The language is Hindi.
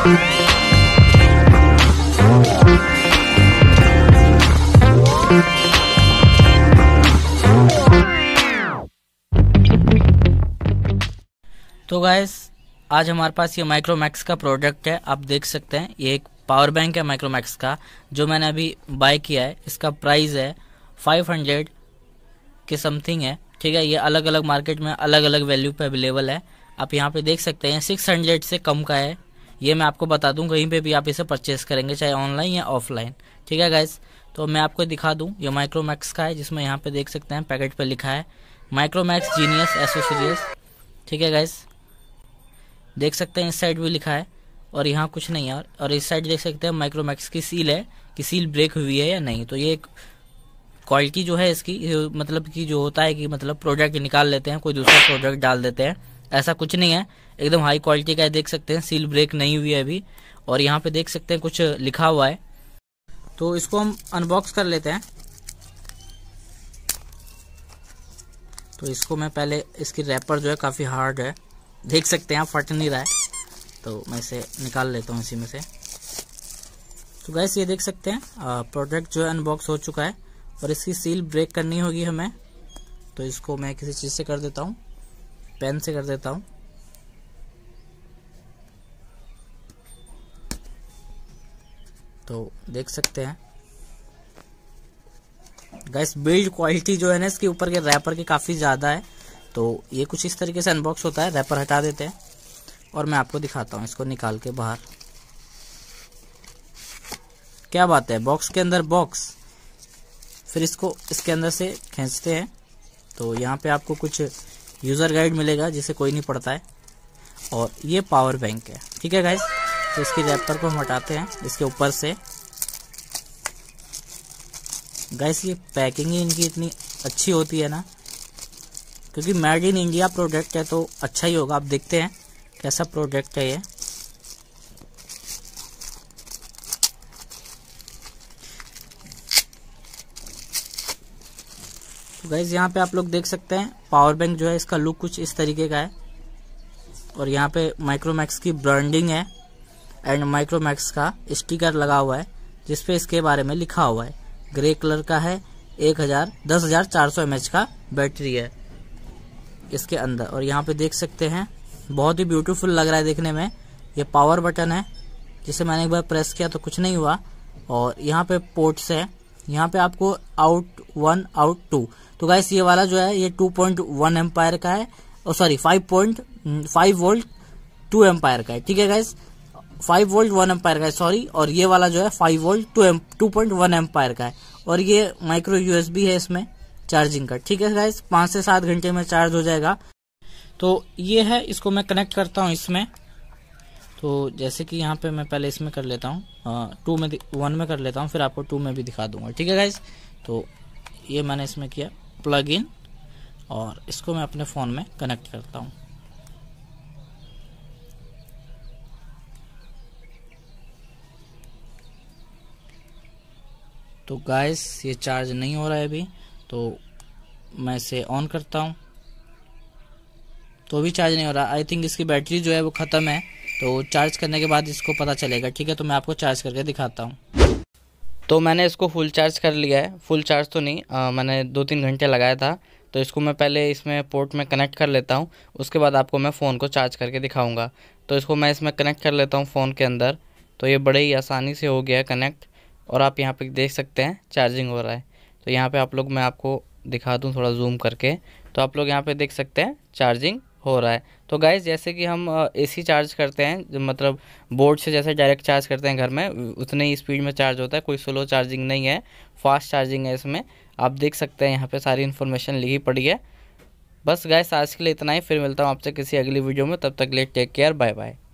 तो गैस आज हमारे पास ये माइक्रोमैक्स का प्रोडक्ट है आप देख सकते हैं ये एक पावर बैंक है माइक्रोमैक्स का जो मैंने अभी बाय किया है इसका प्राइस है 500 के समथिंग है ठीक है ये अलग अलग मार्केट में अलग अलग वैल्यू पे अवेलेबल है आप यहाँ पे देख सकते हैं 600 से कम का है ये मैं आपको बता दूँ कहीं पे भी आप इसे परचेस करेंगे चाहे ऑनलाइन या ऑफलाइन ठीक है गैस तो मैं आपको दिखा दूँ ये माइक्रोमैक्स का है जिसमें यहाँ पे देख सकते हैं पैकेट पर लिखा है माइक्रोमैक्स जीनियस एसो ठीक है गैस देख सकते हैं इस साइड भी लिखा है और यहाँ कुछ नहीं है और इस साइड देख सकते हैं माइक्रोमैक्स की सील है कि सील ब्रेक हुई है या नहीं तो ये एक क्वालिटी जो है इसकी मतलब कि जो होता है कि मतलब प्रोडक्ट निकाल लेते हैं कोई दूसरा प्रोडक्ट डाल देते हैं ऐसा कुछ नहीं है एकदम हाई क्वालिटी का है देख सकते हैं सील ब्रेक नहीं हुई है अभी और यहाँ पे देख सकते हैं कुछ लिखा हुआ है तो इसको हम अनबॉक्स कर लेते हैं तो इसको मैं पहले इसकी रैपर जो है काफ़ी हार्ड है देख सकते हैं फट नहीं रहा है तो मैं इसे निकाल लेता हूँ इसी में से तो गैस ये देख सकते हैं प्रोडक्ट जो है अनबॉक्स हो चुका है और इसकी सील ब्रेक करनी होगी हमें तो इसको मैं किसी चीज़ से कर देता हूँ पेन से कर देता हूँ तो देख सकते हैं गैस बिल्ड क्वालिटी जो है ना इसके ऊपर के रैपर की काफ़ी ज़्यादा है तो ये कुछ इस तरीके से अनबॉक्स होता है रैपर हटा देते हैं और मैं आपको दिखाता हूँ इसको निकाल के बाहर क्या बात है बॉक्स के अंदर बॉक्स फिर इसको इसके अंदर से खींचते हैं तो यहाँ पे आपको कुछ यूज़र गाइड मिलेगा जिसे कोई नहीं पढ़ता है और ये पावर बैंक है ठीक है गाइज़ तो इसके रैपर को हम हटाते हैं इसके ऊपर से गैस ये पैकिंग ही इनकी इतनी अच्छी होती है ना क्योंकि मेड इन इंडिया प्रोडक्ट है तो अच्छा ही होगा आप देखते हैं कैसा प्रोडक्ट है ये तो गैस यहाँ पे आप लोग देख सकते हैं पावर बैंक जो है इसका लुक कुछ इस तरीके का है और यहाँ पे माइक्रोमैक्स की ब्रांडिंग है एंड माइक्रोमैक्स का स्टिकर लगा हुआ है जिसपे इसके बारे में लिखा हुआ है ग्रे कलर का है एक हजार दस हजार चार सौ एमएच का बैटरी है इसके अंदर और यहाँ पे देख सकते हैं बहुत ही ब्यूटीफुल लग रहा है देखने में ये पावर बटन है जिसे मैंने एक बार प्रेस किया तो कुछ नहीं हुआ और यहाँ पे पोर्ट्स है यहाँ पे आपको आउट वन आउट टू तो गाइस ये वाला जो है ये टू पॉइंट वन एम्पायर का है और sorry five point five volt two ampere का है ठीक है guys five volt one ampere का है सॉरी और ये वाला जो है five volt two M two point one ampere का है और ये माइक्रो यूएसबी है इसमें चार्जिंग का ठीक है गाइज पाँच से सात घंटे में चार्ज हो जाएगा तो ये है इसको मैं कनेक्ट करता हूँ इसमें तो जैसे कि यहाँ पे मैं पहले इसमें कर लेता हूँ टू में वन में कर लेता हूँ फिर आपको टू में भी दिखा दूंगा ठीक है गाइज तो ये मैंने इसमें किया प्लग इन और इसको मैं अपने फ़ोन में कनेक्ट करता हूँ तो गाइस ये चार्ज नहीं हो रहा है अभी तो मैं इसे ऑन करता हूँ तो भी चार्ज नहीं हो रहा आई थिंक इसकी बैटरी जो है वो ख़त्म है तो चार्ज करने के बाद इसको पता चलेगा ठीक है तो मैं आपको चार्ज करके दिखाता हूँ तो मैंने इसको फुल चार्ज कर लिया है फुल चार्ज तो नहीं आ, मैंने दो तीन घंटे लगाया था तो इसको मैं पहले इसमें पोर्ट में कनेक्ट कर लेता हूँ उसके बाद आपको मैं फ़ोन को चार्ज करके दिखाऊँगा तो इसको मैं इसमें कनेक्ट कर लेता हूँ फ़ोन के अंदर तो ये बड़े ही आसानी से हो गया कनेक्ट और आप यहाँ पे देख सकते हैं चार्जिंग हो रहा है तो यहाँ पे आप लोग मैं आपको दिखा दूँ थोड़ा जूम करके तो आप लोग यहाँ पे देख सकते हैं चार्जिंग हो रहा है तो गाइज जैसे कि हम एसी चार्ज करते हैं जो मतलब बोर्ड से जैसे डायरेक्ट चार्ज करते हैं घर में उतने ही स्पीड में चार्ज होता है कोई स्लो चार्जिंग नहीं है फास्ट चार्जिंग है इसमें आप देख सकते हैं यहाँ पे सारी इन्फॉर्मेशन लिखी पड़ी है बस गाइस आज के लिए इतना ही फिर मिलता हूँ आपसे किसी अगली वीडियो में तब तक ले टेक केयर बाय बाय